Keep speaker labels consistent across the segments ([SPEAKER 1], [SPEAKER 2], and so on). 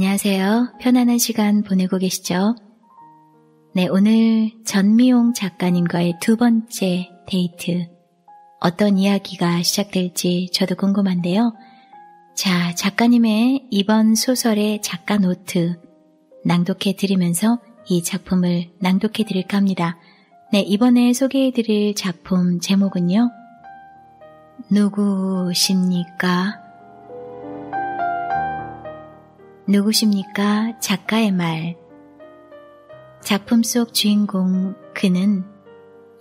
[SPEAKER 1] 안녕하세요. 편안한 시간 보내고 계시죠? 네, 오늘 전미용 작가님과의 두 번째 데이트. 어떤 이야기가 시작될지 저도 궁금한데요. 자, 작가님의 이번 소설의 작가 노트 낭독해 드리면서 이 작품을 낭독해 드릴까 합니다. 네, 이번에 소개해 드릴 작품 제목은요. 누구십니까? 누구십니까? 작가의 말. 작품 속 주인공 그는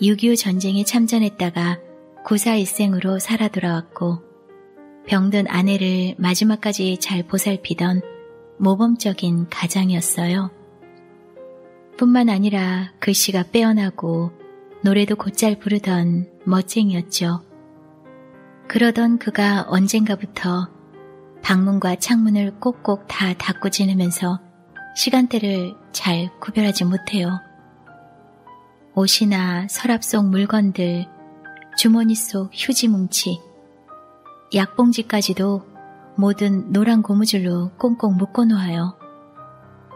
[SPEAKER 1] 6.25 전쟁에 참전했다가 고사 일생으로 살아 돌아왔고 병든 아내를 마지막까지 잘 보살피던 모범적인 가장이었어요. 뿐만 아니라 글씨가 빼어나고 노래도 곧잘 부르던 멋쟁이였죠. 그러던 그가 언젠가부터 방문과 창문을 꼭꼭 다 닫고 지내면서 시간대를 잘 구별하지 못해요. 옷이나 서랍 속 물건들, 주머니 속 휴지 뭉치, 약봉지까지도 모든 노란 고무줄로 꽁꽁 묶어 놓아요.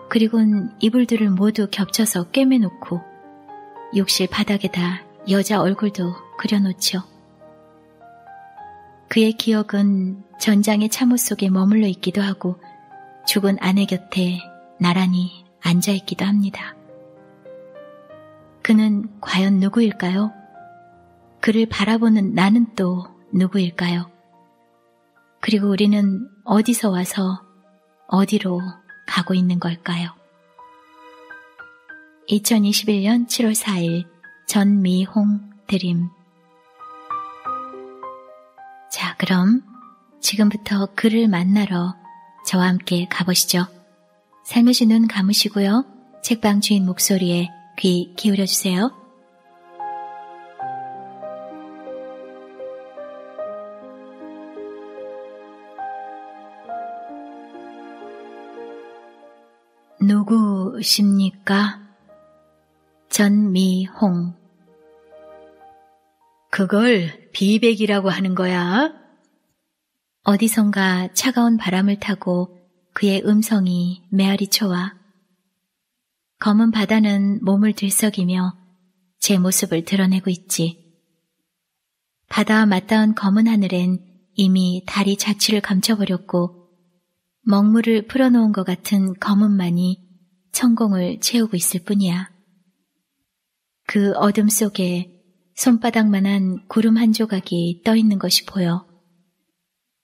[SPEAKER 1] 그리곤 이불들을 모두 겹쳐서 꿰매놓고 욕실 바닥에다 여자 얼굴도 그려놓죠. 그의 기억은 전장의 참호 속에 머물러 있기도 하고 죽은 아내 곁에 나란히 앉아 있기도 합니다. 그는 과연 누구일까요? 그를 바라보는 나는 또 누구일까요? 그리고 우리는 어디서 와서 어디로 가고 있는 걸까요? 2021년 7월 4일 전미홍 드림 그럼 지금부터 그를 만나러 저와 함께 가보시죠. 삶의 주눈 감으시고요. 책방 주인 목소리에 귀 기울여 주세요. 누구십니까? 전미홍. 그걸 비백이라고 하는 거야. 어디선가 차가운 바람을 타고 그의 음성이 메아리쳐와 검은 바다는 몸을 들썩이며 제 모습을 드러내고 있지. 바다와 맞닿은 검은 하늘엔 이미 다리 자취를 감춰버렸고 먹물을 풀어놓은 것 같은 검은만이 천공을 채우고 있을 뿐이야. 그 어둠 속에 손바닥만한 구름 한 조각이 떠 있는 것이 보여.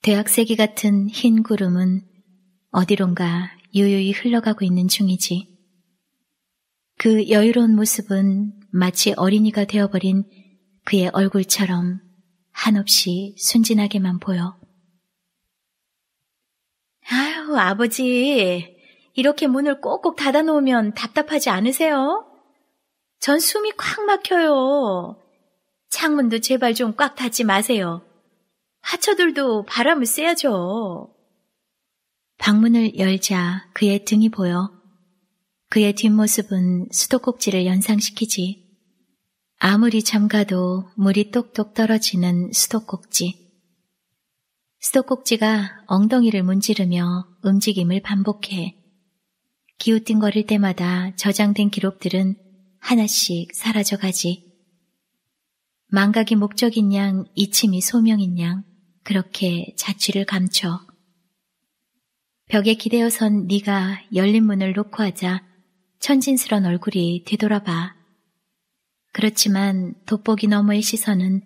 [SPEAKER 1] 대학새기 같은 흰 구름은 어디론가 유유히 흘러가고 있는 중이지. 그 여유로운 모습은 마치 어린이가 되어버린 그의 얼굴처럼 한없이 순진하게만 보여. 아유, 아버지. 이렇게 문을 꼭꼭 닫아놓으면 답답하지 않으세요? 전 숨이 콱 막혀요. 창문도 제발 좀 꽉 닫지 마세요. 하처들도 바람을 쐬야죠. 방문을 열자 그의 등이 보여 그의 뒷모습은 수도꼭지를 연상시키지. 아무리 잠가도 물이 똑똑 떨어지는 수도꼭지. 수도꼭지가 엉덩이를 문지르며 움직임을 반복해. 기웃뚱거릴 때마다 저장된 기록들은 하나씩 사라져가지. 망각이 목적인 양, 이침이 소명인 양, 그렇게 자취를 감춰. 벽에 기대어선 네가 열린 문을 놓고 하자 천진스런 얼굴이 되돌아봐. 그렇지만 돋보기 너머의 시선은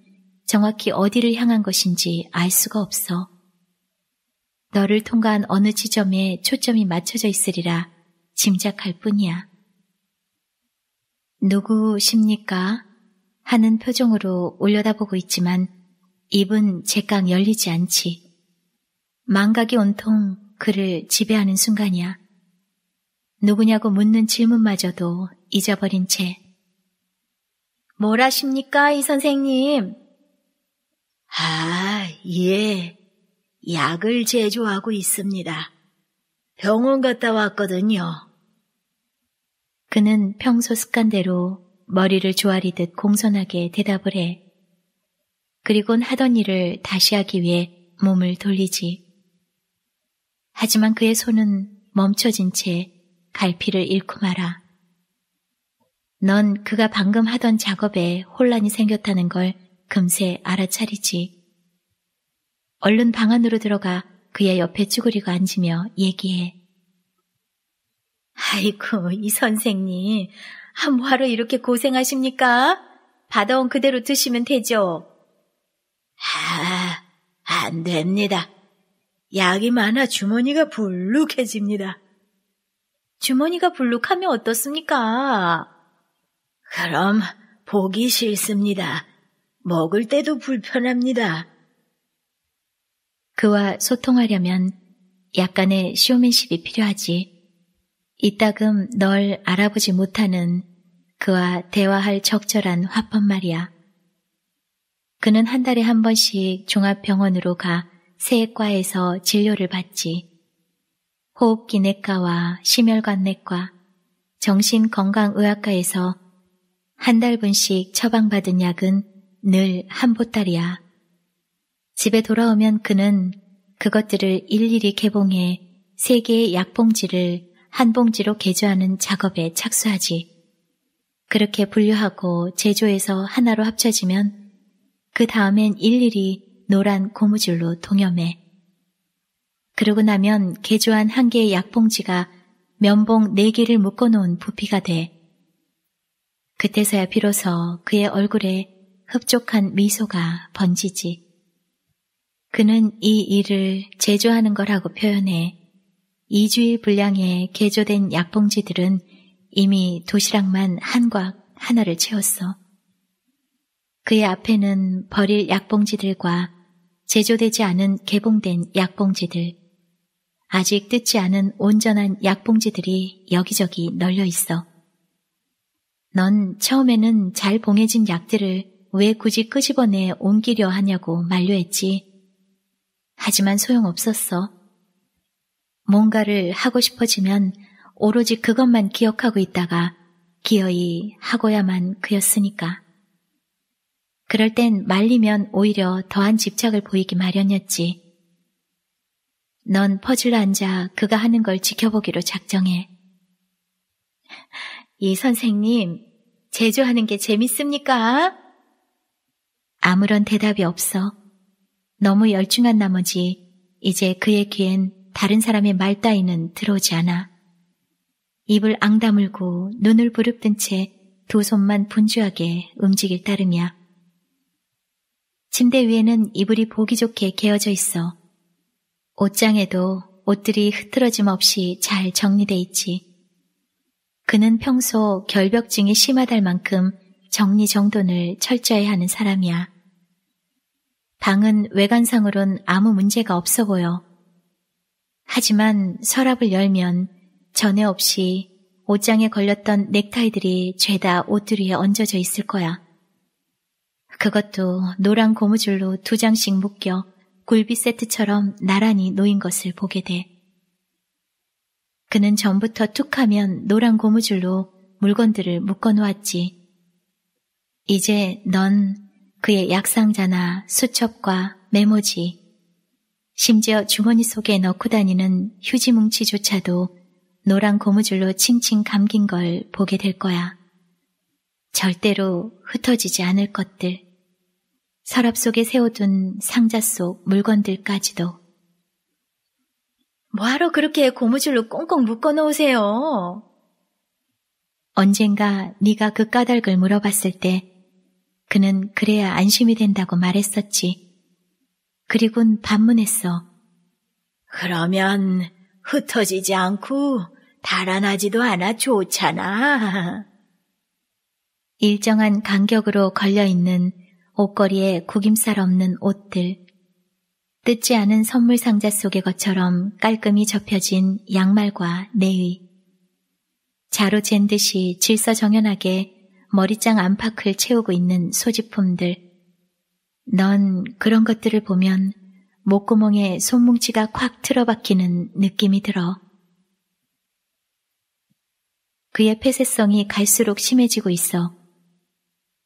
[SPEAKER 1] 정확히 어디를 향한 것인지 알 수가 없어. 너를 통과한 어느 지점에 초점이 맞춰져 있으리라 짐작할 뿐이야. 누구십니까? 하는 표정으로 올려다보고 있지만 입은 제깍 열리지 않지. 망각이 온통 그를 지배하는 순간이야. 누구냐고 묻는 질문마저도 잊어버린 채. 뭘 하십니까, 이 선생님? 아, 예. 약을 제조하고 있습니다. 병원 갔다 왔거든요. 그는 평소 습관대로 머리를 조아리듯 공손하게 대답을 해. 그리곤 하던 일을 다시 하기 위해 몸을 돌리지. 하지만 그의 손은 멈춰진 채 갈피를 잃고 말아. 넌 그가 방금 하던 작업에 혼란이 생겼다는 걸 금세 알아차리지. 얼른 방 안으로 들어가 그의 옆에 쭈그리고 앉으며 얘기해. 아이고, 이 선생님, 뭐하러 이렇게 고생하십니까? 받아온 그대로 드시면 되죠. 아, 안 됩니다. 약이 많아 주머니가 불룩해집니다. 주머니가 불룩하면 어떻습니까? 그럼 보기 싫습니다. 먹을 때도 불편합니다. 그와 소통하려면 약간의 쇼맨십이 필요하지. 이따금 널 알아보지 못하는 그와 대화할 적절한 화법 말이야. 그는 한 달에 한 번씩 종합병원으로 가 세과에서 진료를 받지. 호흡기 내과와 심혈관 내과, 정신건강의학과에서 한 달분씩 처방받은 약은 늘 한 보따리야. 집에 돌아오면 그는 그것들을 일일이 개봉해 세 개의 약봉지를 한 봉지로 개조하는 작업에 착수하지. 그렇게 분류하고 제조해서 하나로 합쳐지면 그 다음엔 일일이 노란 고무줄로 동염해. 그러고 나면 개조한 한 개의 약봉지가 면봉 네 개를 묶어놓은 부피가 돼. 그때서야 비로소 그의 얼굴에 흡족한 미소가 번지지. 그는 이 일을 제조하는 거라고 표현해 2주일 분량의 개조된 약봉지들은 이미 도시락만 한 곽 하나를 채웠어. 그의 앞에는 버릴 약봉지들과 제조되지 않은 개봉된 약봉지들, 아직 뜯지 않은 온전한 약봉지들이 여기저기 널려 있어. 넌 처음에는 잘 봉해진 약들을 왜 굳이 끄집어내 옮기려 하냐고 만료했지. 하지만 소용없었어. 뭔가를 하고 싶어지면 오로지 그것만 기억하고 있다가 기어이 하고야만 그였으니까. 그럴 땐 말리면 오히려 더한 집착을 보이기 마련이었지. 넌퍼즐러 앉아 그가 하는 걸 지켜보기로 작정해. 이 선생님, 제조하는 게 재밌습니까? 아무런 대답이 없어. 너무 열중한 나머지 이제 그의 귀엔 다른 사람의 말 따위는 들어오지 않아. 입을 앙다물고 눈을 부릅뜬 채 두 손만 분주하게 움직일 따름이야. 침대 위에는 이불이 보기 좋게 개어져 있어. 옷장에도 옷들이 흐트러짐 없이 잘 정리돼 있지. 그는 평소 결벽증이 심하달 만큼 정리정돈을 철저히 하는 사람이야. 방은 외관상으론 아무 문제가 없어 보여. 하지만 서랍을 열면 전에 없이 옷장에 걸렸던 넥타이들이 죄다 옷들 위에 얹어져 있을 거야. 그것도 노란 고무줄로 두 장씩 묶여 굴비 세트처럼 나란히 놓인 것을 보게 돼. 그는 전부터 툭 하면 노란 고무줄로 물건들을 묶어 놓았지. 이제 넌 그의 약상자나 수첩과 메모지, 심지어 주머니 속에 넣고 다니는 휴지뭉치조차도 노란 고무줄로 칭칭 감긴 걸 보게 될 거야. 절대로 흩어지지 않을 것들. 서랍 속에 세워둔 상자 속 물건들까지도. 뭐하러 그렇게 고무줄로 꽁꽁 묶어 놓으세요? 언젠가 네가 그 까닭을 물어봤을 때 그는 그래야 안심이 된다고 말했었지. 그리곤 반문했어. 그러면 흩어지지 않고 달아나지도 않아 좋잖아. 일정한 간격으로 걸려있는 옷걸이에 구김살 없는 옷들, 뜯지 않은 선물 상자 속의 것처럼 깔끔히 접혀진 양말과 내의, 자로 잰 듯이 질서정연하게 머리장 안팎을 채우고 있는 소지품들. 넌 그런 것들을 보면 목구멍에 손뭉치가 콱 틀어박히는 느낌이 들어 그의 폐쇄성이 갈수록 심해지고 있어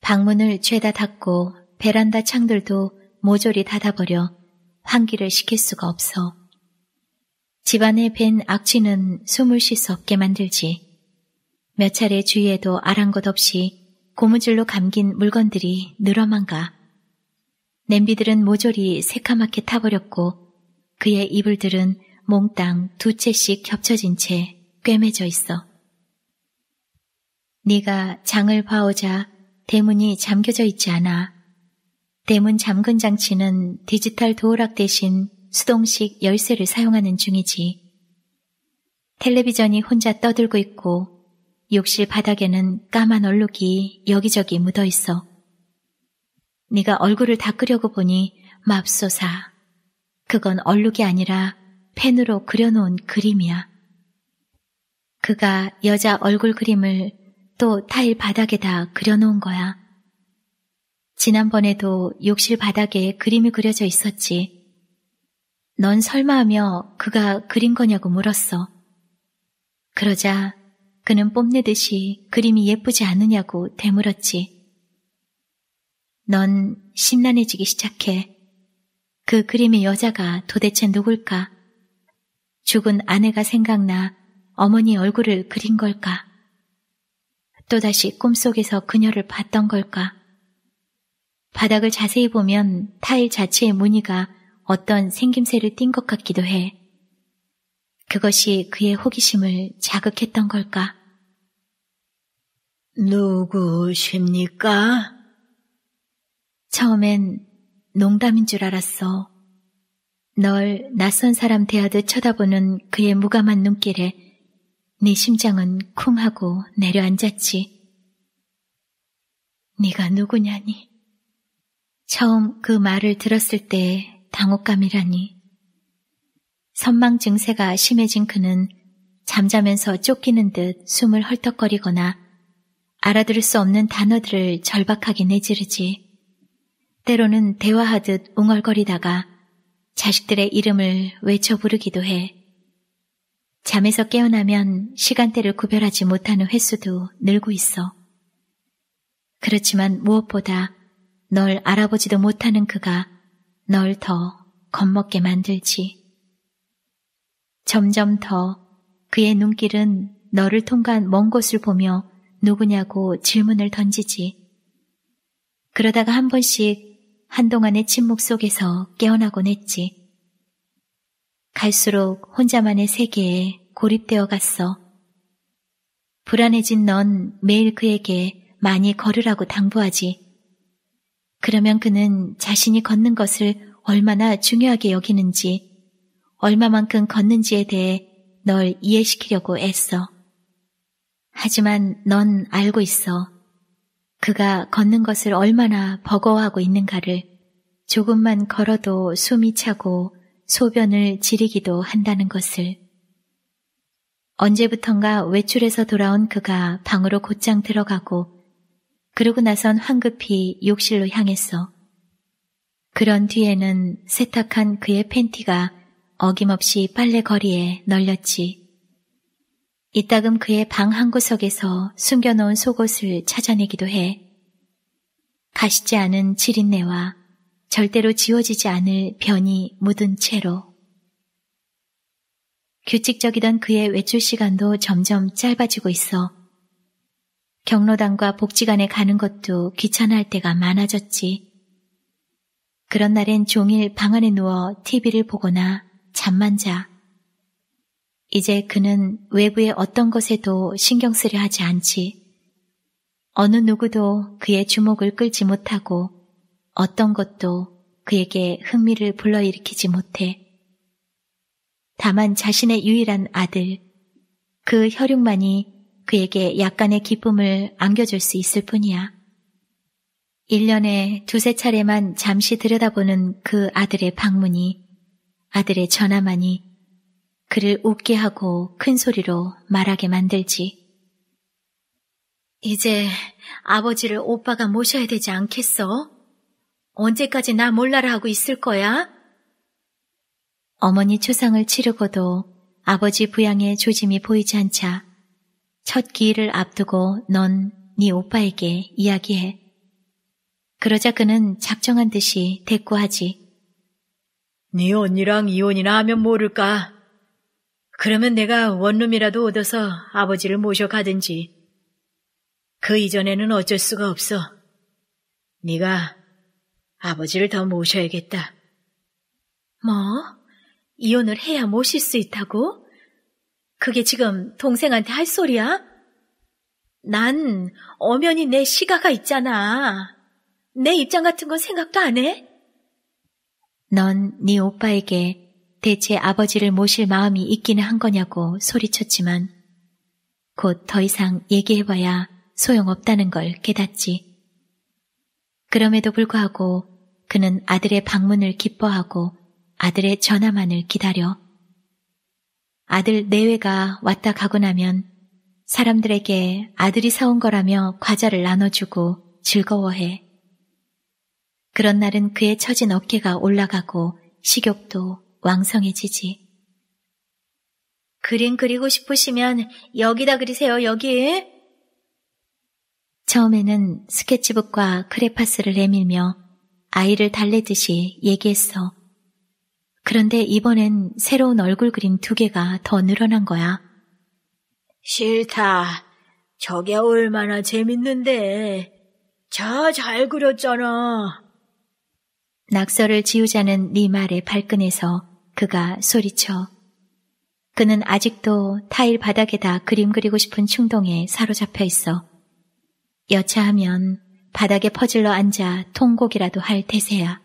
[SPEAKER 1] 방문을 죄다 닫고 베란다 창들도 모조리 닫아버려 환기를 시킬 수가 없어 집안에 밴 악취는 숨을 쉴 수 없게 만들지 몇 차례 주위에도 아랑곳 없이 고무줄로 감긴 물건들이 늘어만 가 냄비들은 모조리 새카맣게 타버렸고 그의 이불들은 몽땅 두 채씩 겹쳐진 채 꿰매져 있어. 네가 장을 봐오자 대문이 잠겨져 있지 않아. 대문 잠근 장치는 디지털 도어락 대신 수동식 열쇠를 사용하는 중이지. 텔레비전이 혼자 떠들고 있고 욕실 바닥에는 까만 얼룩이 여기저기 묻어 있어. 네가 얼굴을 닦으려고 보니 맙소사. 그건 얼룩이 아니라 펜으로 그려놓은 그림이야. 그가 여자 얼굴 그림을 또 타일 바닥에다 그려놓은 거야. 지난번에도 욕실 바닥에 그림이 그려져 있었지. 넌 설마 하며 그가 그린 거냐고 물었어. 그러자 그는 뽐내듯이 그림이 예쁘지 않느냐고 되물었지. 넌 심란해지기 시작해. 그 그림의 여자가 도대체 누굴까? 죽은 아내가 생각나 어머니 얼굴을 그린 걸까? 또다시 꿈속에서 그녀를 봤던 걸까? 바닥을 자세히 보면 타일 자체의 무늬가 어떤 생김새를 띤 것 같기도 해. 그것이 그의 호기심을 자극했던 걸까? 누구십니까? 처음엔 농담인 줄 알았어. 널 낯선 사람 대하듯 쳐다보는 그의 무감한 눈길에 네 심장은 쿵 하고 내려앉았지. 네가 누구냐니? 처음 그 말을 들었을 때의 당혹감이라니. 선망 증세가 심해진 그는 잠자면서 쫓기는 듯 숨을 헐떡거리거나 알아들을 수 없는 단어들을 절박하게 내지르지. 때로는 대화하듯 웅얼거리다가 자식들의 이름을 외쳐 부르기도 해. 잠에서 깨어나면 시간대를 구별하지 못하는 횟수도 늘고 있어. 그렇지만 무엇보다 널 알아보지도 못하는 그가 널 더 겁먹게 만들지. 점점 더 그의 눈길은 너를 통과한 먼 곳을 보며 누구냐고 질문을 던지지. 그러다가 한 번씩 한동안의 침묵 속에서 깨어나곤 했지. 갈수록 혼자만의 세계에 고립되어 갔어. 불안해진 넌 매일 그에게 많이 걸으라고 당부하지. 그러면 그는 자신이 걷는 것을 얼마나 중요하게 여기는지, 얼마만큼 걷는지에 대해 널 이해시키려고 애써. 하지만 넌 알고 있어. 그가 걷는 것을 얼마나 버거워하고 있는가를 조금만 걸어도 숨이 차고 소변을 지리기도 한다는 것을. 언제부턴가 외출에서 돌아온 그가 방으로 곧장 들어가고 그러고 나선 황급히 욕실로 향했어. 그런 뒤에는 세탁한 그의 팬티가 어김없이 빨래거리에 널렸지. 이따금 그의 방 한구석에서 숨겨놓은 속옷을 찾아내기도 해. 가시지 않은 지린내와 절대로 지워지지 않을 변이 묻은 채로. 규칙적이던 그의 외출 시간도 점점 짧아지고 있어. 경로당과 복지관에 가는 것도 귀찮아할 때가 많아졌지. 그런 날엔 종일 방 안에 누워 TV를 보거나 잠만 자. 이제 그는 외부의 어떤 것에도 신경 쓰려 하지 않지. 어느 누구도 그의 주목을 끌지 못하고 어떤 것도 그에게 흥미를 불러일으키지 못해. 다만 자신의 유일한 아들, 그 혈육만이 그에게 약간의 기쁨을 안겨줄 수 있을 뿐이야. 1년에 두세 차례만 잠시 들여다보는 그 아들의 방문이, 아들의 전화만이 그를 웃게 하고 큰 소리로 말하게 만들지. 이제 아버지를 오빠가 모셔야 되지 않겠어? 언제까지 나 몰라라 하고 있을 거야? 어머니 초상을 치르고도 아버지 부양의 조짐이 보이지 않자 첫 기일을 앞두고 넌 네 오빠에게 이야기해. 그러자 그는 작정한 듯이 대꾸하지. 네 언니랑 이혼이나 하면 모를까. 그러면 내가 원룸이라도 얻어서 아버지를 모셔가든지. 그 이전에는 어쩔 수가 없어. 네가 아버지를 더 모셔야겠다. 뭐? 이혼을 해야 모실 수 있다고? 그게 지금 동생한테 할 소리야? 난 엄연히 내 시가가 있잖아. 내 입장 같은 건 생각도 안 해? 넌 네 오빠에게 대체 아버지를 모실 마음이 있기는 한 거냐고 소리쳤지만 곧 더 이상 얘기해봐야 소용없다는 걸 깨닫지. 그럼에도 불구하고 그는 아들의 방문을 기뻐하고 아들의 전화만을 기다려. 아들 내외가 왔다 가고 나면 사람들에게 아들이 사온 거라며 과자를 나눠주고 즐거워해. 그런 날은 그의 처진 어깨가 올라가고 식욕도 왕성해지지. 그림 그리고 싶으시면 여기다 그리세요, 여기. 처음에는 스케치북과 크레파스를 내밀며 아이를 달래듯이 얘기했어. 그런데 이번엔 새로운 얼굴 그림 두 개가 더 늘어난 거야. 싫다. 저게 얼마나 재밌는데. 자, 잘 그렸잖아. 낙서를 지우자는 네 말에 발끈해서 그가 소리쳐 그는 아직도 타일 바닥에다 그림 그리고 싶은 충동에 사로잡혀 있어 여차하면 바닥에 퍼질러 앉아 통곡이라도 할 태세야.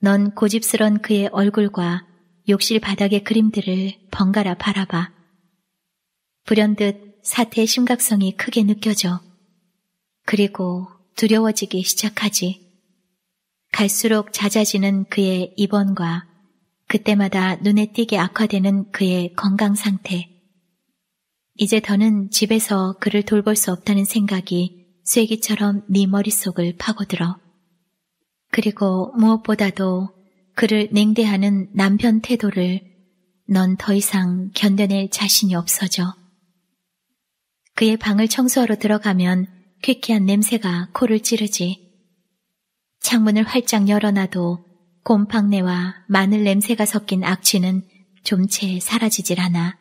[SPEAKER 1] 넌 고집스런 그의 얼굴과 욕실 바닥의 그림들을 번갈아 바라봐. 불현듯 사태의 심각성이 크게 느껴져. 그리고 두려워지기 시작하지. 갈수록 잦아지는 그의 입원과 그때마다 눈에 띄게 악화되는 그의 건강 상태. 이제 더는 집에서 그를 돌볼 수 없다는 생각이 쐐기처럼 네 머릿속을 파고들어. 그리고 무엇보다도 그를 냉대하는 남편 태도를 넌 더 이상 견뎌낼 자신이 없어져. 그의 방을 청소하러 들어가면 퀴퀴한 냄새가 코를 찌르지. 창문을 활짝 열어놔도 곰팡내와 마늘 냄새가 섞인 악취는 좀 채 사라지질 않아.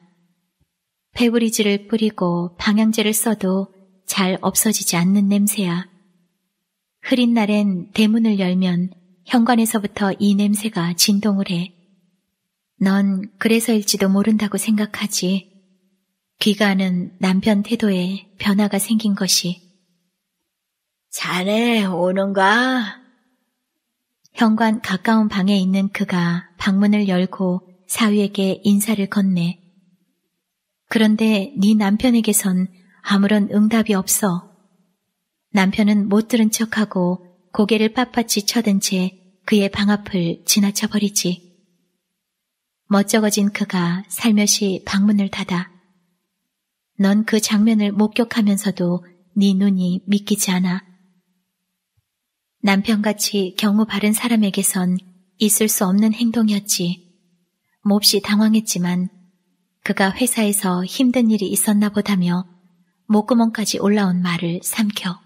[SPEAKER 1] 페브리즈를 뿌리고 방향제를 써도 잘 없어지지 않는 냄새야. 흐린 날엔 대문을 열면 현관에서부터 이 냄새가 진동을 해. 넌 그래서일지도 모른다고 생각하지. 귀가는 남편 태도에 변화가 생긴 것이. 자네 오는가? 현관 가까운 방에 있는 그가 방문을 열고 사위에게 인사를 건네. 그런데 네 남편에게선 아무런 응답이 없어. 남편은 못 들은 척하고 고개를 빳빳이 쳐든 채 그의 방 앞을 지나쳐 버리지. 멋쩍어진 그가 살며시 방문을 닫아. 넌 그 장면을 목격하면서도 네 눈이 믿기지 않아. 남편같이 경우 바른 사람에게선 있을 수 없는 행동이었지. 몹시 당황했지만 그가 회사에서 힘든 일이 있었나 보다며 목구멍까지 올라온 말을 삼켜.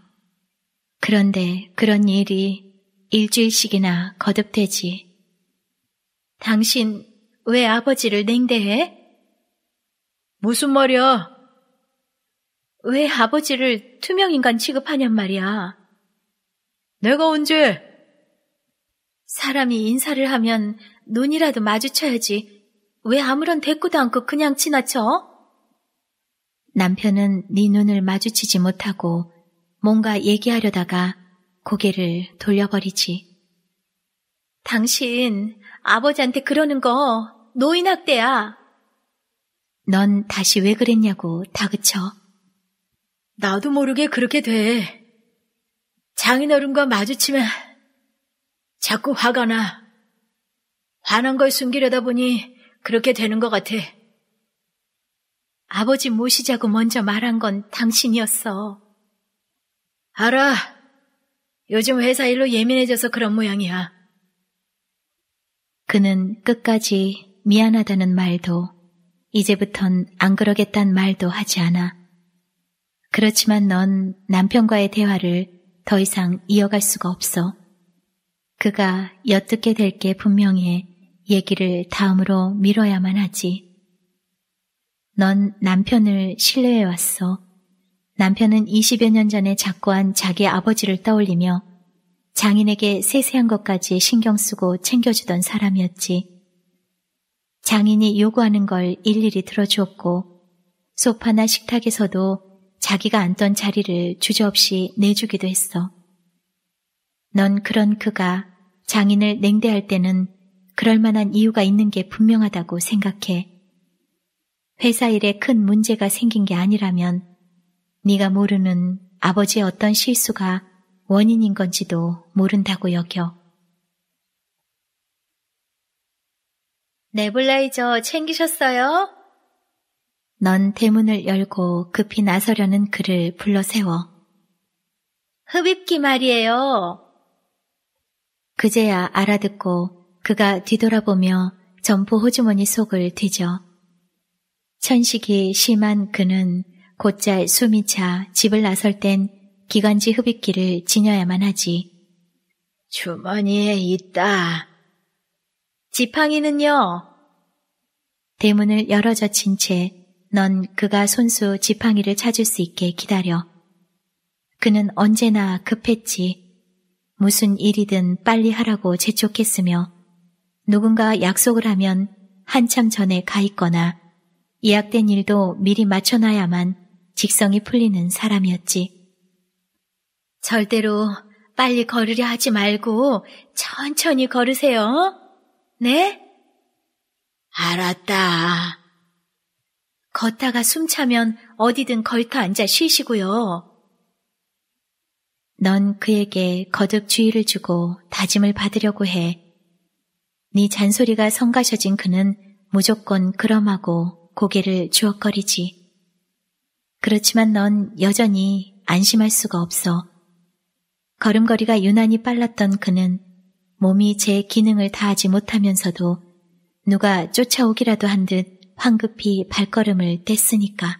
[SPEAKER 1] 그런데 그런 일이 일주일씩이나 거듭되지. 당신 왜 아버지를 냉대해? 무슨 말이야? 왜 아버지를 투명인간 취급하냔 말이야. 내가 언제? 사람이 인사를 하면 눈이라도 마주쳐야지. 왜 아무런 대꾸도 않고 그냥 지나쳐? 남편은 네 눈을 마주치지 못하고 뭔가 얘기하려다가 고개를 돌려버리지. 당신 아버지한테 그러는 거 노인학대야. 넌 다시 왜 그랬냐고 다그쳐. 나도 모르게 그렇게 돼. 장인어른과 마주치면 자꾸 화가 나. 화난 걸 숨기려다 보니 그렇게 되는 것 같아. 아버지 모시자고 먼저 말한 건 당신이었어. 알아. 요즘 회사 일로 예민해져서 그런 모양이야. 그는 끝까지 미안하다는 말도 이제부턴 안 그러겠단 말도 하지 않아. 그렇지만 넌 남편과의 대화를 더 이상 이어갈 수가 없어. 그가 엿듣게 될 게 분명해 얘기를 다음으로 밀어야만 하지. 넌 남편을 신뢰해왔어. 남편은 20여 년 전에 작고한 자기 아버지를 떠올리며 장인에게 세세한 것까지 신경 쓰고 챙겨주던 사람이었지. 장인이 요구하는 걸 일일이 들어주었고 소파나 식탁에서도 자기가 앉던 자리를 주저없이 내주기도 했어. 넌 그런 그가 장인을 냉대할 때는 그럴 만한 이유가 있는 게 분명하다고 생각해. 회사 일에 큰 문제가 생긴 게 아니라면 네가 모르는 아버지의 어떤 실수가 원인인 건지도 모른다고 여겨. 네블라이저 챙기셨어요? 넌 대문을 열고 급히 나서려는 그를 불러 세워. 흡입기 말이에요. 그제야 알아듣고 그가 뒤돌아보며 점포 호주머니 속을 뒤져. 천식이 심한 그는 곧잘 숨이 차 집을 나설 땐 기관지 흡입기를 지녀야만 하지. 주머니에 있다. 지팡이는요? 대문을 열어 젖힌 채넌 그가 손수 지팡이를 찾을 수 있게 기다려. 그는 언제나 급했지. 무슨 일이든 빨리 하라고 재촉했으며 누군가 약속을 하면 한참 전에 가 있거나 예약된 일도 미리 맞춰놔야만 직성이 풀리는 사람이었지. 절대로 빨리 걸으려 하지 말고 천천히 걸으세요. 네? 알았다. 걷다가 숨차면 어디든 걸터 앉아 쉬시고요. 넌 그에게 거듭 주의를 주고 다짐을 받으려고 해. 네 잔소리가 성가셔진 그는 무조건 그럼하고 고개를 주억거리지. 그렇지만 넌 여전히 안심할 수가 없어. 걸음걸이가 유난히 빨랐던 그는 몸이 제 기능을 다하지 못하면서도 누가 쫓아오기라도 한듯 황급히 발걸음을 뗐으니까.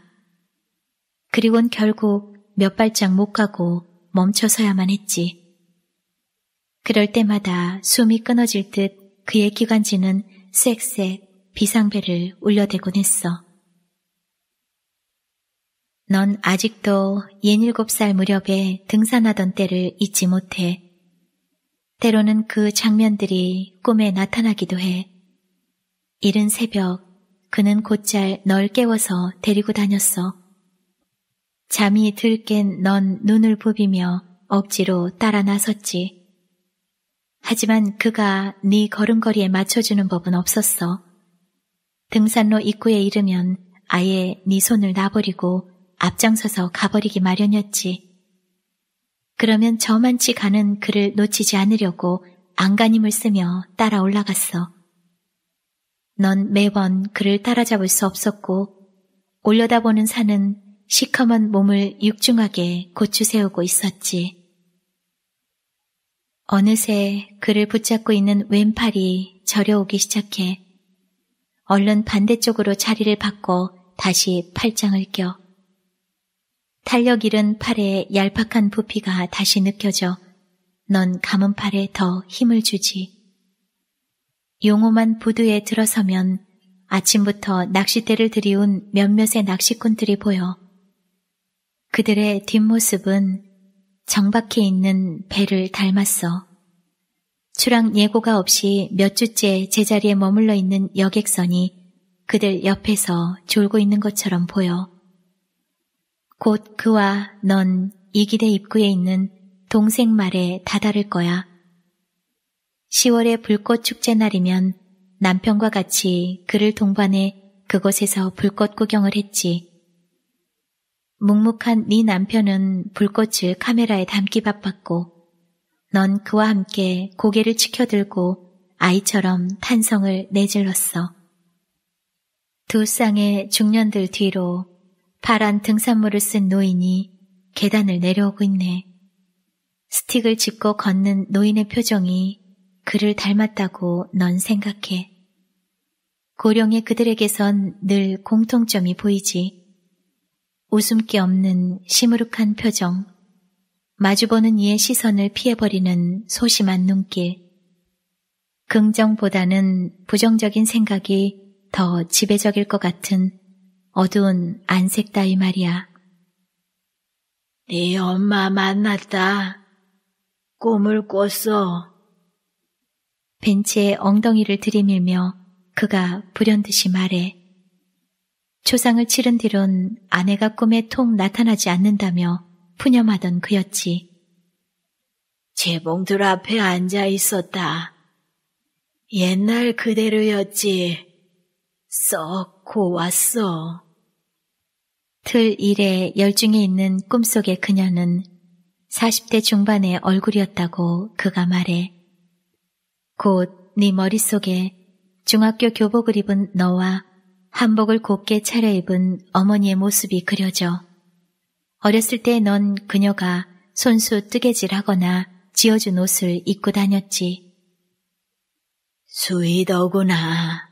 [SPEAKER 1] 그리곤 결국 몇 발짝 못 가고 멈춰서야만 했지. 그럴 때마다 숨이 끊어질 듯 그의 기관지는 쌕쌕 비상벨을 울려대곤 했어. 넌 아직도 67살 무렵에 등산하던 때를 잊지 못해. 때로는 그 장면들이 꿈에 나타나기도 해. 이른 새벽 그는 곧잘 널 깨워서 데리고 다녔어. 잠이 들깬 넌 눈을 부비며 억지로 따라 나섰지. 하지만 그가 네 걸음걸이에 맞춰주는 법은 없었어. 등산로 입구에 이르면 아예 네 손을 놔버리고 앞장서서 가버리기 마련이었지. 그러면 저만치 가는 그를 놓치지 않으려고 안간힘을 쓰며 따라 올라갔어. 넌 매번 그를 따라잡을 수 없었고 올려다보는 산은 시커먼 몸을 육중하게 고추세우고 있었지. 어느새 그를 붙잡고 있는 왼팔이 저려오기 시작해 얼른 반대쪽으로 자리를 바꿔 다시 팔짱을 껴 탄력 잃은 팔에 얄팍한 부피가 다시 느껴져 넌 감은 팔에 더 힘을 주지. 용호만 부두에 들어서면 아침부터 낚싯대를 들이운 몇몇의 낚시꾼들이 보여 그들의 뒷모습은 정박해 있는 배를 닮았어. 출항 예고가 없이 몇 주째 제자리에 머물러 있는 여객선이 그들 옆에서 졸고 있는 것처럼 보여. 곧 그와 넌이 기대 입구에 있는 동생 말에 다다를 거야. 10월의 불꽃 축제 날이면 남편과 같이 그를 동반해 그곳에서 불꽃 구경을 했지. 묵묵한 네 남편은 불꽃을 카메라에 담기 바빴고 넌 그와 함께 고개를 치켜들고 아이처럼 탄성을 내질렀어. 두 쌍의 중년들 뒤로 파란 등산물을 쓴 노인이 계단을 내려오고 있네. 스틱을 짚고 걷는 노인의 표정이 그를 닮았다고 넌 생각해. 고령의 그들에게선 늘 공통점이 보이지. 웃음기 없는 시무룩한 표정, 마주보는 이의 시선을 피해버리는 소심한 눈길, 긍정보다는 부정적인 생각이 더 지배적일 것 같은 어두운 안색 따위 말이야. 네 엄마 만났다. 꿈을 꿨어. 벤치에 엉덩이를 들이밀며 그가 불현듯이 말해 초상을 치른 뒤론 아내가 꿈에 통 나타나지 않는다며 푸념하던 그였지. 재봉틀 앞에 앉아 있었다. 옛날 그대로였지. 썩 고왔어. 틀 일에 열중해 있는 꿈속의 그녀는 40대 중반의 얼굴이었다고 그가 말해 곧네 머릿속에 중학교 교복을 입은 너와 한복을 곱게 차려입은 어머니의 모습이 그려져 어렸을 때 넌 그녀가 손수 뜨개질하거나 지어준 옷을 입고 다녔지. 수이더구나.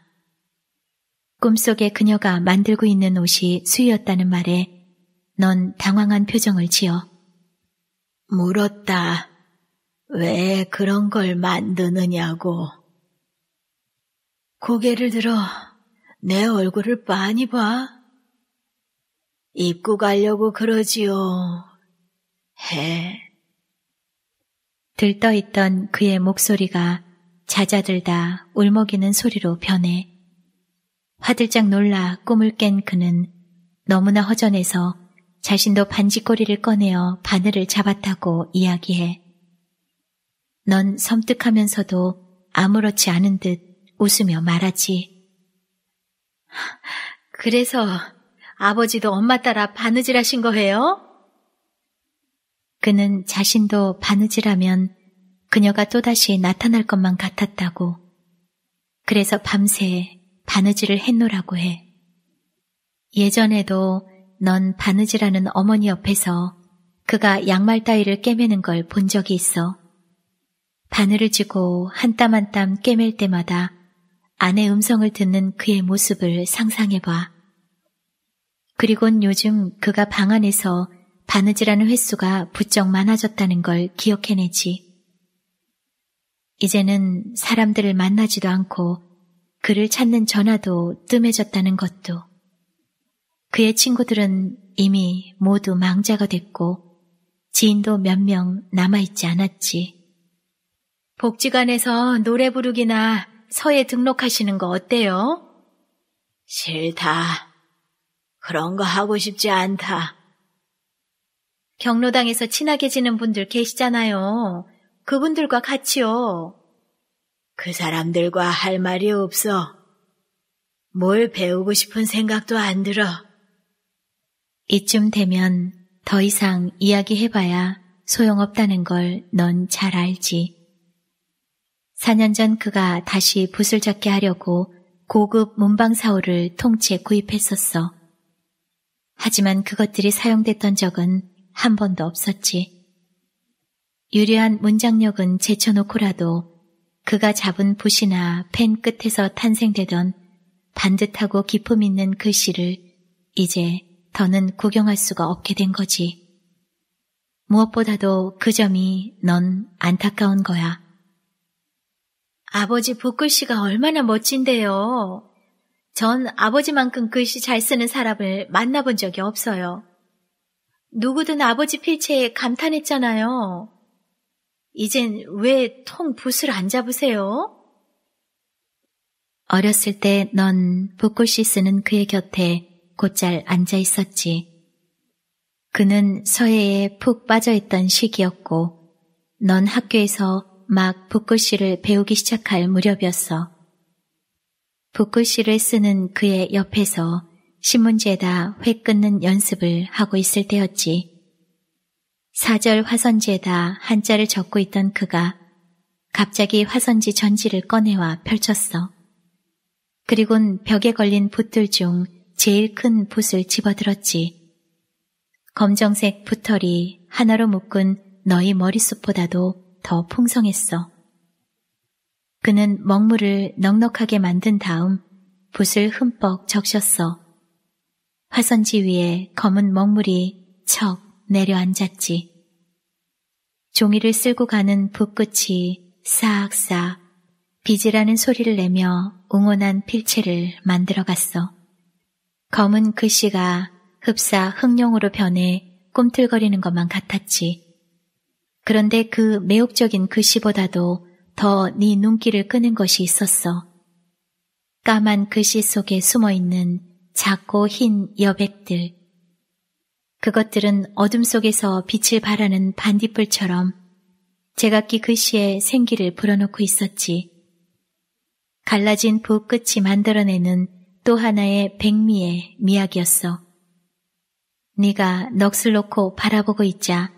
[SPEAKER 1] 꿈속에 그녀가 만들고 있는 옷이 수이였다는 말에 넌 당황한 표정을 지어 물었다. 왜 그런 걸 만드느냐고. 고개를 들어 내 얼굴을 많이 봐. 입고 가려고 그러지요. 해. 들떠 있던 그의 목소리가 자자들다 울먹이는 소리로 변해 화들짝 놀라 꿈을 깬 그는 너무나 허전해서 자신도 반지꼬리를 꺼내어 바늘을 잡았다고 이야기해 넌 섬뜩하면서도 아무렇지 않은 듯 웃으며 말하지. 그래서 아버지도 엄마 따라 바느질 하신 거예요? 그는 자신도 바느질하면 그녀가 또다시 나타날 것만 같았다고. 그래서 밤새 바느질을 했노라고 해. 예전에도 넌 바느질하는 어머니 옆에서 그가 양말 따위를 깨매는 걸 본 적이 있어. 바늘을 쥐고 한 땀 한 땀 깨맬 때마다 아내 음성을 듣는 그의 모습을 상상해봐. 그리곤 요즘 그가 방 안에서 바느질하는 횟수가 부쩍 많아졌다는 걸 기억해내지. 이제는 사람들을 만나지도 않고 그를 찾는 전화도 뜸해졌다는 것도 그의 친구들은 이미 모두 망자가 됐고 지인도 몇 명 남아있지 않았지. 복지관에서 노래 부르기나 서예 등록하시는 거 어때요? 싫다. 그런 거 하고 싶지 않다. 경로당에서 친하게 지는 분들 계시잖아요. 그분들과 같이요. 그 사람들과 할 말이 없어. 뭘 배우고 싶은 생각도 안 들어. 이쯤 되면 더 이상 이야기해봐야 소용없다는 걸 넌 잘 알지. 4년 전 그가 다시 붓을 잡게 하려고 고급 문방사오를 통째 구입했었어. 하지만 그것들이 사용됐던 적은 한 번도 없었지. 유리한 문장력은 제쳐놓고라도 그가 잡은 붓이나 펜 끝에서 탄생되던 반듯하고 기품 있는 글씨를 이제 더는 구경할 수가 없게 된 거지. 무엇보다도 그 점이 넌 안타까운 거야. 아버지 복글씨가 얼마나 멋진데요. 전 아버지만큼 글씨 잘 쓰는 사람을 만나본 적이 없어요. 누구든 아버지 필체에 감탄했잖아요. 이젠 왜 통 붓을 안 잡으세요? 어렸을 때넌 복글씨 쓰는 그의 곁에 곧잘 앉아 있었지. 그는 서예에 푹 빠져 있던 시기였고, 넌 학교에서 막 붓글씨를 배우기 시작할 무렵이었어. 붓글씨를 쓰는 그의 옆에서 신문지에다 회 끊는 연습을 하고 있을 때였지. 사절 화선지에다 한자를 적고 있던 그가 갑자기 화선지 전지를 꺼내와 펼쳤어. 그리곤 벽에 걸린 붓들 중 제일 큰 붓을 집어들었지. 검정색 붓털이 하나로 묶은 너희 머릿속보다도 더 풍성했어. 그는 먹물을 넉넉하게 만든 다음 붓을 흠뻑 적셨어. 화선지 위에 검은 먹물이 척 내려앉았지. 종이를 쓸고 가는 붓끝이 싹싹 빚이라는 소리를 내며 웅원한 필체를 만들어갔어. 검은 글씨가 흡사 흑룡으로 변해 꿈틀거리는 것만 같았지. 그런데 그 매혹적인 글씨보다도 더 네 눈길을 끄는 것이 있었어. 까만 글씨 속에 숨어 있는 작고 흰 여백들. 그것들은 어둠 속에서 빛을 바라는 반딧불처럼 제각기 그 글씨에 생기를 불어넣고 있었지. 갈라진 붓끝이 만들어내는 또 하나의 백미의 미학이었어. 네가 넋을 놓고 바라보고 있자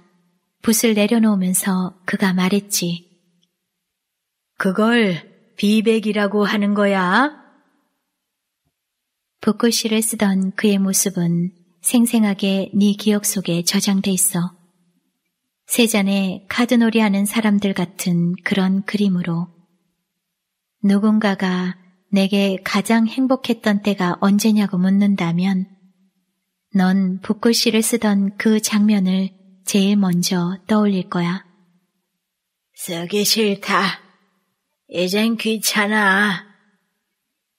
[SPEAKER 1] 붓을 내려놓으면서 그가 말했지. 그걸 비백이라고 하는 거야? 붓글씨를 쓰던 그의 모습은 생생하게 네 기억 속에 저장돼 있어. 세잔에 카드놀이 하는 사람들 같은 그런 그림으로 누군가가 내게 가장 행복했던 때가 언제냐고 묻는다면 넌 붓글씨를 쓰던 그 장면을 제일 먼저 떠올릴 거야. 쓰기 싫다. 이젠 귀찮아.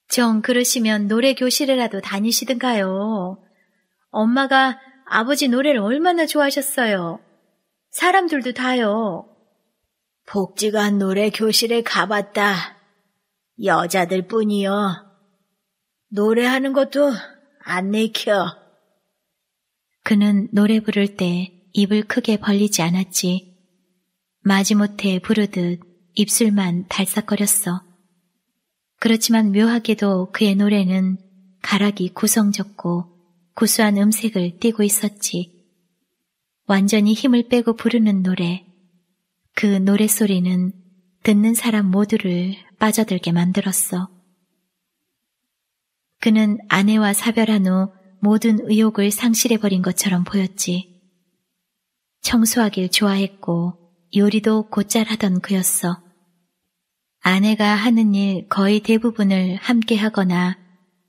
[SPEAKER 1] 정 그러시면 노래 교실에라도 다니시든가요. 엄마가 아버지 노래를 얼마나 좋아하셨어요. 사람들도 다요. 복지관 노래 교실에 가봤다. 여자들 뿐이요. 노래하는 것도 안 내켜. 그는 노래 부를 때 입을 크게 벌리지 않았지. 마지못해 부르듯 입술만 달싹거렸어. 그렇지만 묘하게도 그의 노래는 가락이 구성졌고 구수한 음색을 띠고 있었지. 완전히 힘을 빼고 부르는 노래. 그 노래소리는 듣는 사람 모두를 빠져들게 만들었어. 그는 아내와 사별한 후 모든 의욕을 상실해버린 것처럼 보였지. 청소하길 좋아했고 요리도 곧잘 하던 그였어. 아내가 하는 일 거의 대부분을 함께 하거나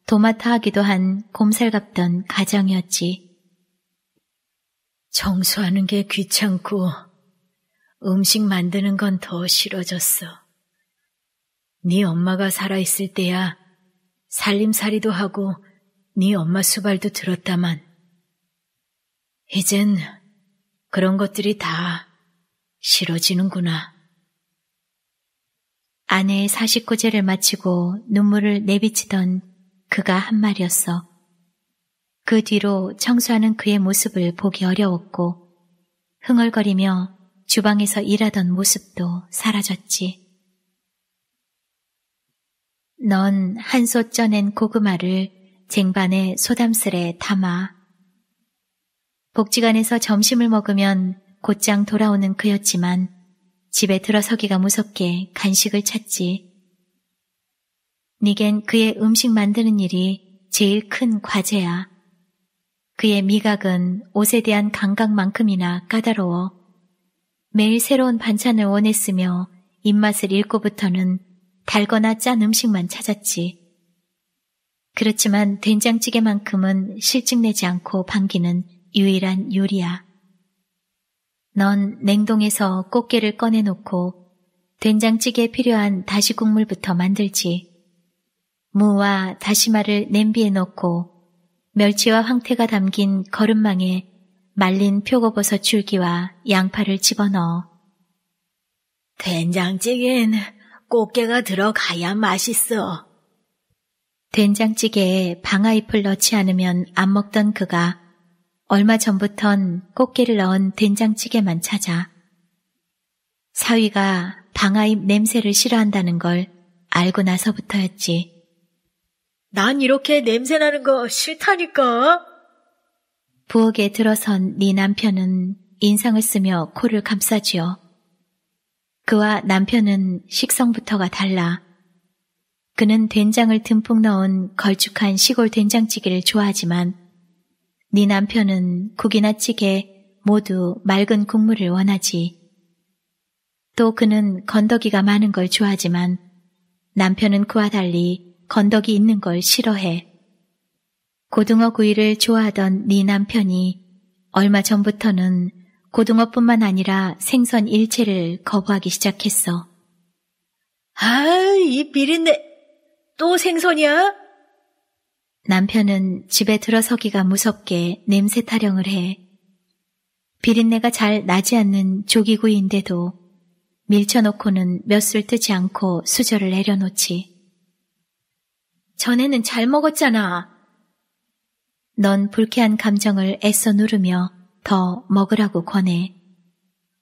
[SPEAKER 1] 도맡아 하기도 한 곰살갑던 가정이었지. 청소하는 게 귀찮고 음식 만드는 건 더 싫어졌어. 네 엄마가 살아있을 때야 살림살이도 하고 네 엄마 수발도 들었다만 이젠 그런 것들이 다 싫어지는구나. 아내의 사십구제를 마치고 눈물을 내비치던 그가 한 말이었어. 그 뒤로 청소하는 그의 모습을 보기 어려웠고 흥얼거리며 주방에서 일하던 모습도 사라졌지. 넌 한 솥 쪄낸 고구마를 쟁반에 소담스레 담아 복지관에서 점심을 먹으면 곧장 돌아오는 그였지만 집에 들어서기가 무섭게 간식을 찾지. 니겐 그의 음식 만드는 일이 제일 큰 과제야. 그의 미각은 옷에 대한 감각만큼이나 까다로워 매일 새로운 반찬을 원했으며 입맛을 잃고부터는 달거나 짠 음식만 찾았지. 그렇지만 된장찌개만큼은 실증내지 않고 반기는 유일한 요리야. 넌 냉동에서 꽃게를 꺼내놓고 된장찌개에 필요한 다시 국물부터 만들지. 무와 다시마를 냄비에 넣고 멸치와 황태가 담긴 거름망에 말린 표고버섯 줄기와 양파를 집어넣어. 된장찌개에는 꽃게가 들어가야 맛있어. 된장찌개에 방아잎을 넣지 않으면 안 먹던 그가 얼마 전부턴 꽃게를 넣은 된장찌개만 찾아 사위가 방아잎 냄새를 싫어한다는 걸 알고 나서부터였지. 난 이렇게 냄새나는 거 싫다니까. 부엌에 들어선 네 남편은 인상을 쓰며 코를 감싸지요. 그와 남편은 식성부터가 달라. 그는 된장을 듬뿍 넣은 걸쭉한 시골 된장찌개를 좋아하지만 네 남편은 국이나 찌개 모두 맑은 국물을 원하지. 또 그는 건더기가 많은 걸 좋아하지만 남편은 그와 달리 건더기 있는 걸 싫어해. 고등어 구이를 좋아하던 네 남편이 얼마 전부터는 고등어뿐만 아니라 생선 일체를 거부하기 시작했어. 아, 이 비린내. 또 생선이야? 남편은 집에 들어서기가 무섭게 냄새 타령을 해 비린내가 잘 나지 않는 조기구이인데도 밀쳐놓고는 몇 술 뜨지 않고 수저를 내려놓지. 전에는 잘 먹었잖아. 넌 불쾌한 감정을 애써 누르며 더 먹으라고 권해.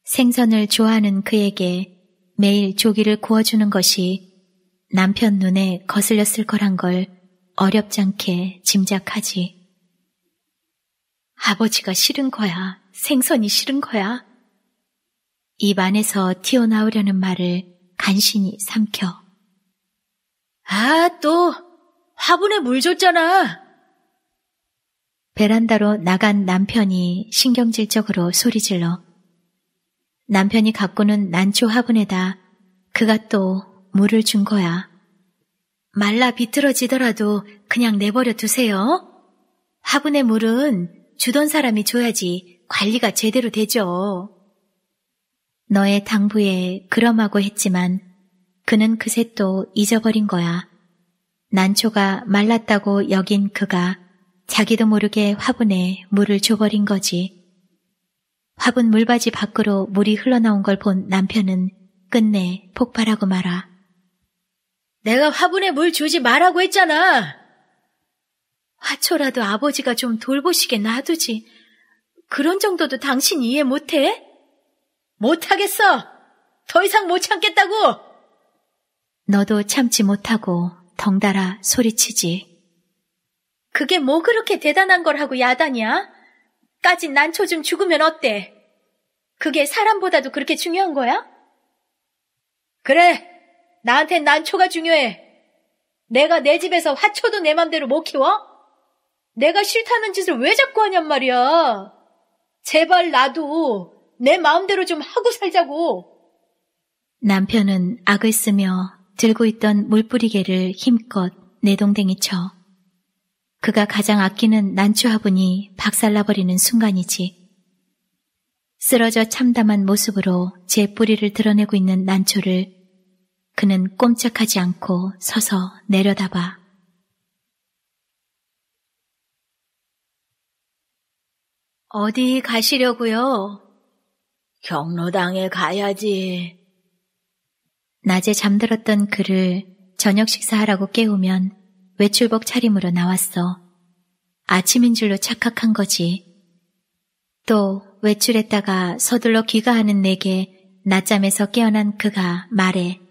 [SPEAKER 1] 생선을 좋아하는 그에게 매일 조기를 구워주는 것이 남편 눈에 거슬렸을 거란 걸 어렵지 않게 짐작하지. 아버지가 싫은 거야. 생선이 싫은 거야. 입 안에서 튀어나오려는 말을 간신히 삼켜. 아, 또! 화분에 물 줬잖아! 베란다로 나간 남편이 신경질적으로 소리질러 남편이 가꾸는 난초 화분에다 그가 또 물을 준 거야. 말라 비틀어지더라도 그냥 내버려 두세요. 화분의 물은 주던 사람이 줘야지 관리가 제대로 되죠. 너의 당부에 그럼하고 했지만 그는 그새 또 잊어버린 거야. 난초가 말랐다고 여긴 그가 자기도 모르게 화분에 물을 줘버린 거지. 화분 물받이 밖으로 물이 흘러나온 걸 본 남편은 끝내 폭발하고 말아. 내가 화분에 물 주지 말라고 했잖아. 화초라도 아버지가 좀 돌보시게 놔두지. 그런 정도도 당신 이해 못해? 못하겠어. 더 이상 못 참겠다고. 너도 참지 못하고 덩달아 소리치지. 그게 뭐 그렇게 대단한 걸 하고 야단이야? 까진 난초 좀 죽으면 어때? 그게 사람보다도 그렇게 중요한 거야? 그래, 나한텐 난초가 중요해. 내가 내 집에서 화초도 내 맘대로 못 키워? 내가 싫다는 짓을 왜 자꾸 하냔 말이야. 제발 나도 내 마음대로 좀 하고 살자고. 남편은 악을 쓰며 들고 있던 물뿌리개를 힘껏 내동댕이 쳐. 그가 가장 아끼는 난초화분이 박살나버리는 순간이지. 쓰러져 참담한 모습으로 제 뿌리를 드러내고 있는 난초를 그는 꼼짝하지 않고 서서 내려다봐. 어디 가시려고요? 경로당에 가야지. 낮에 잠들었던 그를 저녁 식사하라고 깨우면 외출복 차림으로 나왔어. 아침인 줄로 착각한 거지. 또 외출했다가 서둘러 귀가하는 내게 낮잠에서 깨어난 그가 말해.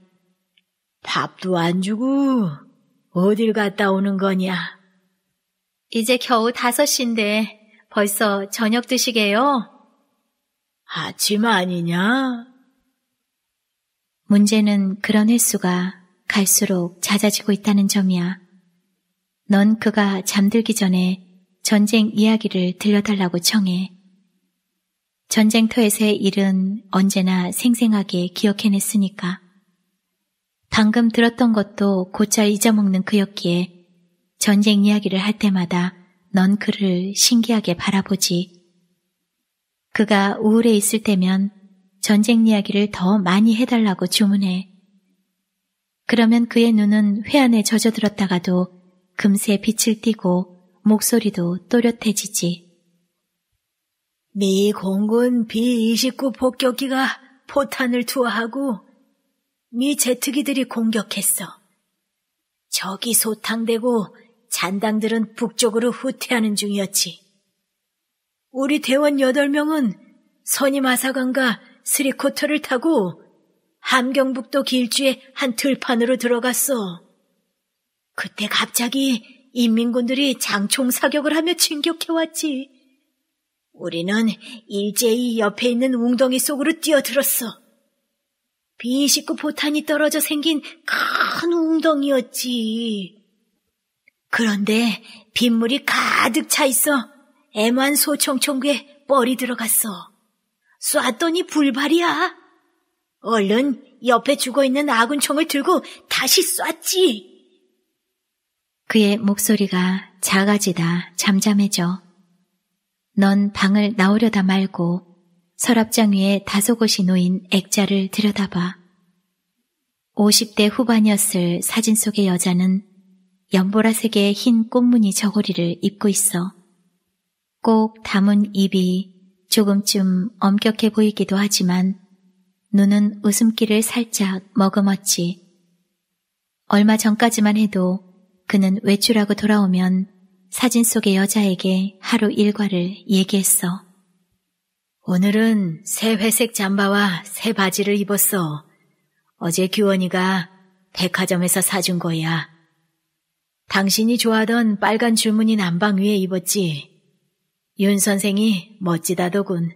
[SPEAKER 1] 밥도 안 주고 어딜 갔다 오는 거냐? 이제 겨우 다섯 시인데 벌써 저녁 드시게요? 아침 아니냐? 문제는 그런 횟수가 갈수록 잦아지고 있다는 점이야. 넌 그가 잠들기 전에 전쟁 이야기를 들려달라고 청해. 전쟁터에서의 일은 언제나 생생하게 기억해냈으니까. 방금 들었던 것도 곧잘 잊어먹는 그였기에 전쟁 이야기를 할 때마다 넌 그를 신기하게 바라보지. 그가 우울해 있을 때면 전쟁 이야기를 더 많이 해달라고 주문해. 그러면 그의 눈은 회안에 젖어들었다가도 금세 빛을 띠고 목소리도 또렷해지지. 미 네 공군 B-29 폭격기가 포탄을 투하하고 네 제트기들이 공격했어. 적이 소탕되고 잔당들은 북쪽으로 후퇴하는 중이었지. 우리 대원 여덟 명은 선임 아사관과 스리코터를 타고 함경북도 길주의 한 들판으로 들어갔어. 그때 갑자기 인민군들이 장총 사격을 하며 진격해왔지. 우리는 일제히 옆에 있는 웅덩이 속으로 뛰어들었어. B29 포탄이 떨어져 생긴 큰 웅덩이였지. 그런데 빗물이 가득 차 있어 애만 소총총구에 뻘이 들어갔어. 쐈더니 불발이야. 얼른 옆에 죽어 있는 아군총을 들고 다시 쐈지. 그의 목소리가 작아지다 잠잠해져. 넌 방을 나오려다 말고 서랍장 위에 다소곳이 놓인 액자를 들여다봐. 50대 후반이었을 사진 속의 여자는 연보라색의 흰 꽃무늬 저고리를 입고 있어 꼭 담은 입이 조금쯤 엄격해 보이기도 하지만 눈은 웃음기를 살짝 머금었지. 얼마 전까지만 해도 그는 외출하고 돌아오면 사진 속의 여자에게 하루 일과를 얘기했어. 오늘은 새 회색 잠바와 새 바지를 입었어. 어제 규원이가 백화점에서 사준 거야. 당신이 좋아하던 빨간 줄무늬 난방 위에 입었지. 윤 선생이 멋지다더군.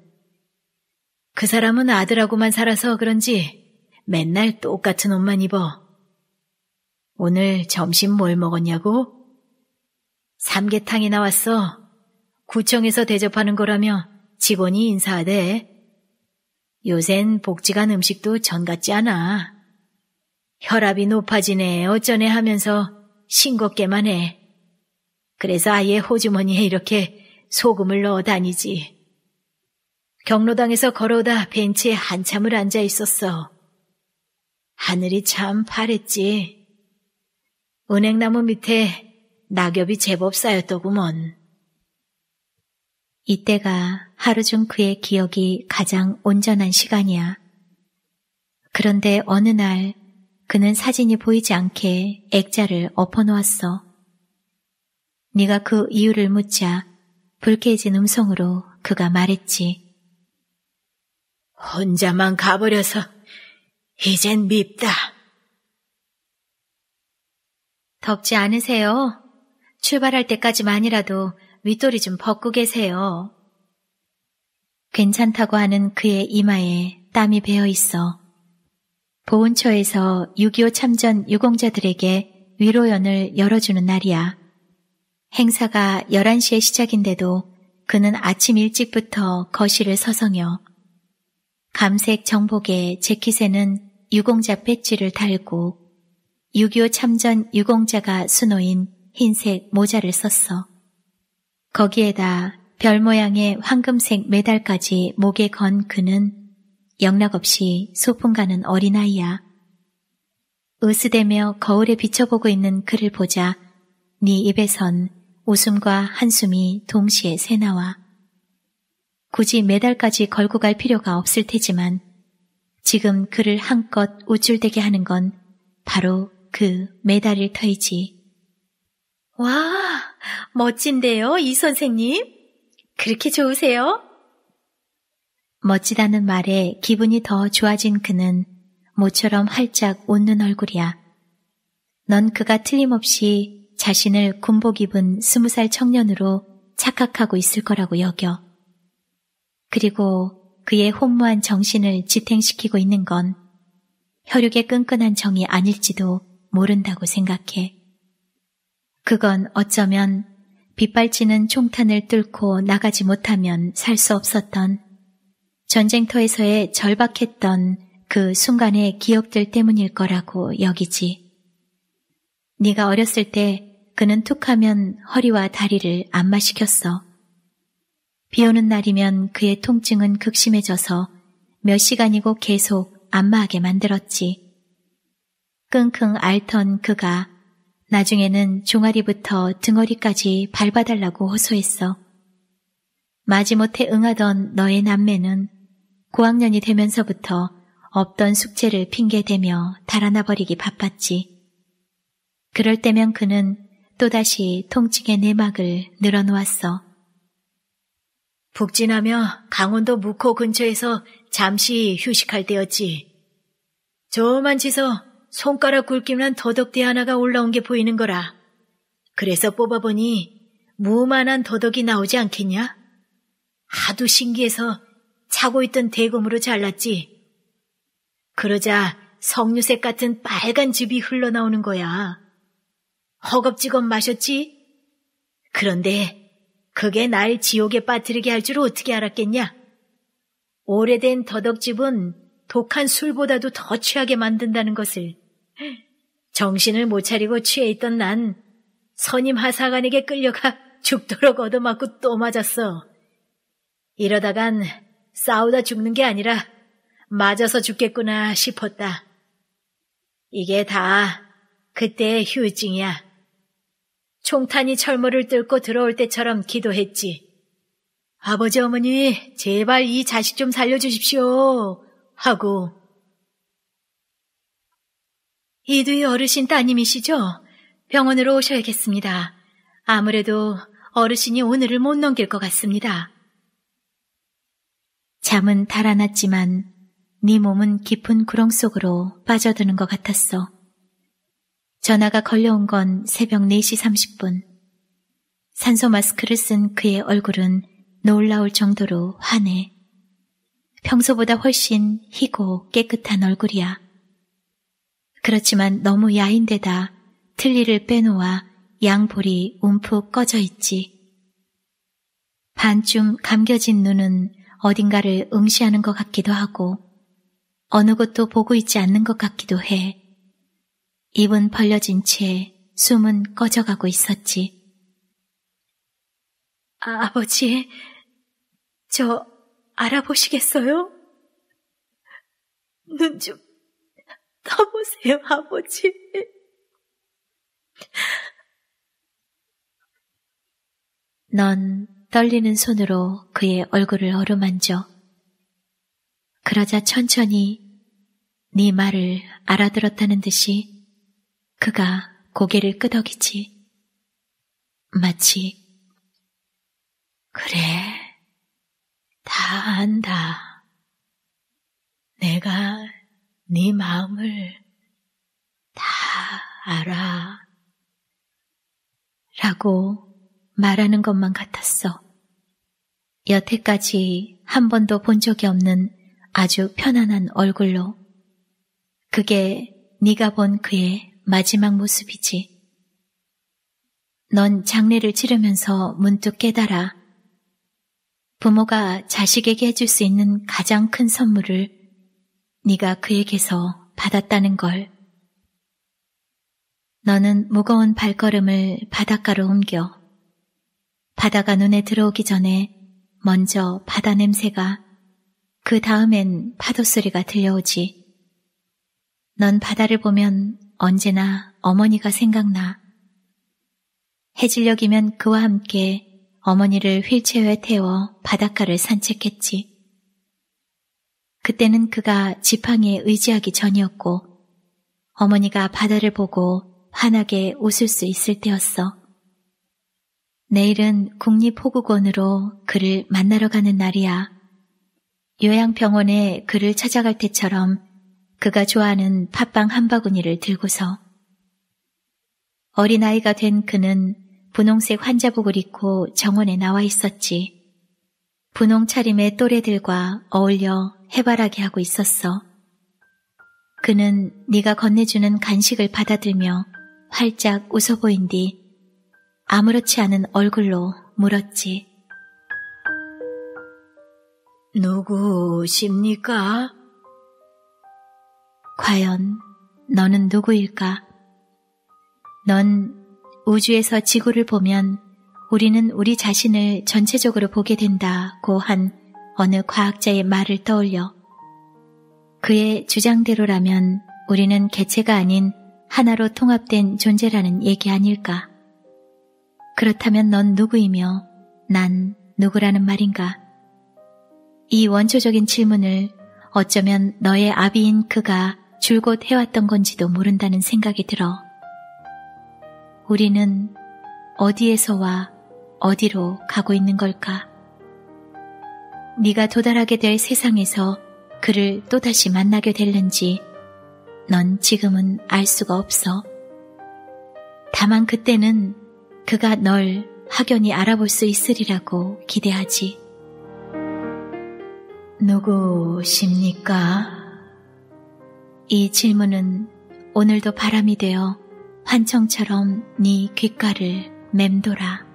[SPEAKER 1] 그 사람은 아들하고만 살아서 그런지 맨날 똑같은 옷만 입어. 오늘 점심 뭘 먹었냐고? 삼계탕이 나왔어. 구청에서 대접하는 거라며 직원이 인사하되 요샌 복지관 음식도 전 같지 않아. 혈압이 높아지네 어쩌네 하면서 싱겁게만 해. 그래서 아예 호주머니에 이렇게 소금을 넣어 다니지. 경로당에서 걸어오다 벤치에 한참을 앉아 있었어. 하늘이 참 파랬지. 은행나무 밑에 낙엽이 제법 쌓였더구먼. 이때가 하루 중 그의 기억이 가장 온전한 시간이야. 그런데 어느 날 그는 사진이 보이지 않게 액자를 엎어놓았어. 네가 그 이유를 묻자 불쾌해진 음성으로 그가 말했지. 혼자만 가버려서 이젠 밉다. 덥지 않으세요? 출발할 때까지만이라도 윗돌이좀 벗고 계세요. 괜찮다고 하는 그의 이마에 땀이 배어 있어 보훈처에서 6.25 참전 유공자들에게 위로연을 열어주는 날이야. 행사가 11시에 시작인데도 그는 아침 일찍부터 거실을 서성여. 감색 정복에 재킷에는 유공자 배지를 달고 6.25 참전 유공자가 수놓인 흰색 모자를 썼어. 거기에다 별 모양의 황금색 메달까지 목에 건 그는 영락없이 소풍 가는 어린아이야. 으스대며 거울에 비춰보고 있는 그를 보자 네 입에선 웃음과 한숨이 동시에 새나와. 굳이 메달까지 걸고 갈 필요가 없을 테지만 지금 그를 한껏 우쭐대게 하는 건 바로 그 메달일 터이지. 와, 멋진데요, 이 선생님? 그렇게 좋으세요? 멋지다는 말에 기분이 더 좋아진 그는 모처럼 활짝 웃는 얼굴이야. 넌 그가 틀림없이 자신을 군복 입은 스무 살 청년으로 착각하고 있을 거라고 여겨. 그리고 그의 혼무한 정신을 지탱시키고 있는 건 혈육의 끈끈한 정이 아닐지도 모른다고 생각해. 그건 어쩌면 빗발치는 총탄을 뚫고 나가지 못하면 살 수 없었던 전쟁터에서의 절박했던 그 순간의 기억들 때문일 거라고 여기지. 네가 어렸을 때 그는 툭하면 허리와 다리를 안마시켰어. 비오는 날이면 그의 통증은 극심해져서 몇 시간이고 계속 안마하게 만들었지. 끙끙 앓던 그가 나중에는 종아리부터 등어리까지 밟아달라고 호소했어. 마지못해 응하던 너의 남매는 고학년이 되면서부터 없던 숙제를 핑계대며 달아나버리기 바빴지. 그럴 때면 그는 또다시 통증의 내막을 늘어놓았어. 북진하며 강원도 무코 근처에서 잠시 휴식할 때였지. 저만 지서 손가락 굵기만 더덕대 하나가 올라온 게 보이는 거라. 그래서 뽑아보니 무만한 더덕이 나오지 않겠냐? 하도 신기해서 차고 있던 대검으로 잘랐지. 그러자 석류색 같은 빨간 즙이 흘러나오는 거야. 허겁지겁 마셨지? 그런데 그게 날 지옥에 빠뜨리게 할 줄 어떻게 알았겠냐? 오래된 더덕즙은 독한 술보다도 더 취하게 만든다는 것을 정신을 못 차리고 취해 있던 난 선임 하사관에게 끌려가 죽도록 얻어맞고 또 맞았어. 이러다간 싸우다 죽는 게 아니라 맞아서 죽겠구나 싶었다. 이게 다 그때의 휴증이야. 총탄이 철물을 뚫고 들어올 때처럼 기도했지. 아버지 어머니 제발 이 자식 좀 살려주십시오 하고 이두희 어르신 따님이시죠? 병원으로 오셔야겠습니다. 아무래도 어르신이 오늘을 못 넘길 것 같습니다. 잠은 달아났지만 네 몸은 깊은 구렁 속으로 빠져드는 것 같았어. 전화가 걸려온 건 새벽 4시 30분. 산소 마스크를 쓴 그의 얼굴은 놀라울 정도로 환해. 평소보다 훨씬 희고 깨끗한 얼굴이야. 그렇지만 너무 야인데다 틀니를 빼놓아 양볼이 움푹 꺼져 있지. 반쯤 감겨진 눈은 어딘가를 응시하는 것 같기도 하고 어느 것도 보고 있지 않는 것 같기도 해. 입은 벌려진 채 숨은 꺼져가고 있었지. 아, 아버지, 저 알아보시겠어요? 눈좀 떠보세요, 아버지. 넌 떨리는 손으로 그의 얼굴을 어루만져. 그러자 천천히 네 말을 알아들었다는 듯이 그가 고개를 끄덕이지. 마치 그래, 다 안다. 내가 네 마음을 다 알아. 라고 말하는 것만 같았어. 여태까지 한 번도 본 적이 없는 아주 편안한 얼굴로 그게 네가 본 그의 마지막 모습이지. 넌 장례를 치르면서 문득 깨달아 부모가 자식에게 해줄 수 있는 가장 큰 선물을 네가 그에게서 받았다는 걸. 너는 무거운 발걸음을 바닷가로 옮겨 바다가 눈에 들어오기 전에 먼저 바다 냄새가 그 다음엔 파도 소리가 들려오지. 넌 바다를 보면 언제나 어머니가 생각나. 해질녘이면 그와 함께 어머니를 휠체어에 태워 바닷가를 산책했지. 그때는 그가 지팡이에 의지하기 전이었고 어머니가 바다를 보고 환하게 웃을 수 있을 때였어. 내일은 국립호국원으로 그를 만나러 가는 날이야. 요양병원에 그를 찾아갈 때처럼 그가 좋아하는 팥빵 한 바구니를 들고서 어린아이가 된 그는 분홍색 환자복을 입고 정원에 나와 있었지. 분홍 차림의 또래들과 어울려 해바라기 하고 있었어. 그는 네가 건네주는 간식을 받아들며 활짝 웃어 보인 뒤 아무렇지 않은 얼굴로 물었지. 누구십니까? 과연 너는 누구일까? 넌 우주에서 지구를 보면 우리는 우리 자신을 전체적으로 보게 된다고 한 어느 과학자의 말을 떠올려 그의 주장대로라면 우리는 개체가 아닌 하나로 통합된 존재라는 얘기 아닐까? 그렇다면 넌 누구이며 난 누구라는 말인가? 이 원초적인 질문을 어쩌면 너의 아비인 그가 줄곧 해왔던 건지도 모른다는 생각이 들어. 우리는 어디에서와 어디로 가고 있는 걸까? 네가 도달하게 될 세상에서 그를 또다시 만나게 될는지 넌 지금은 알 수가 없어. 다만 그때는 그가 널 확연히 알아볼 수 있으리라고 기대하지. 누구십니까? 이 질문은 오늘도 바람이 되어 환청처럼 네 귓가를 맴돌아.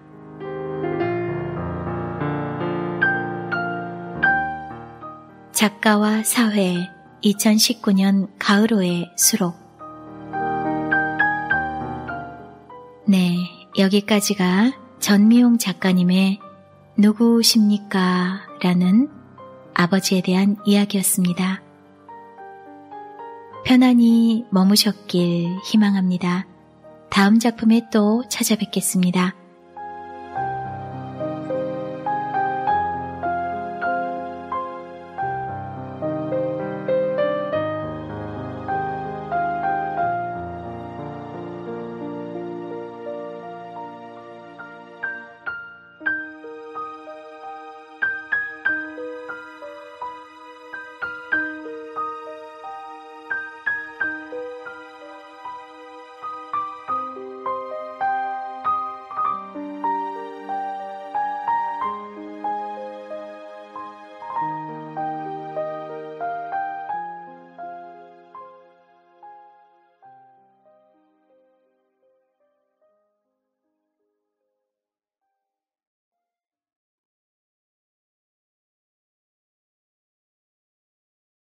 [SPEAKER 1] 작가와 사회 2019년 가을호의 수록 네, 여기까지가 전미용 작가님의 누구십니까? 라는 아버지에 대한 이야기였습니다. 편안히 머무셨길 희망합니다. 다음 작품에 또 찾아뵙겠습니다.